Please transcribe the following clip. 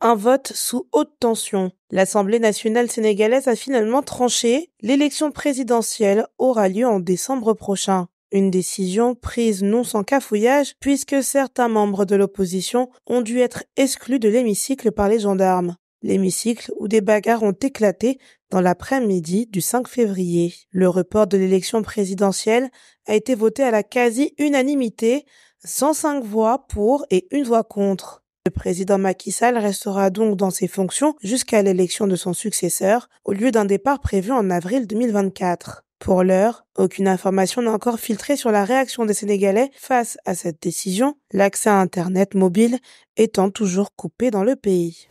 un vote sous haute tension. L'Assemblée nationale sénégalaise a finalement tranché, l'élection présidentielle aura lieu en décembre prochain. Une décision prise non sans cafouillage puisque certains membres de l'opposition ont dû être exclus de l'hémicycle par les gendarmes. L'hémicycle où des bagarres ont éclaté dans l'après-midi du 5 février. Le report de l'élection présidentielle a été voté à la quasi-unanimité, 105 voix pour et une voix contre. Le président Macky Sall restera donc dans ses fonctions jusqu'à l'élection de son successeur, au lieu d'un départ prévu en avril 2024. Pour l'heure, aucune information n'a encore filtré sur la réaction des Sénégalais face à cette décision, l'accès à Internet mobile étant toujours coupé dans le pays.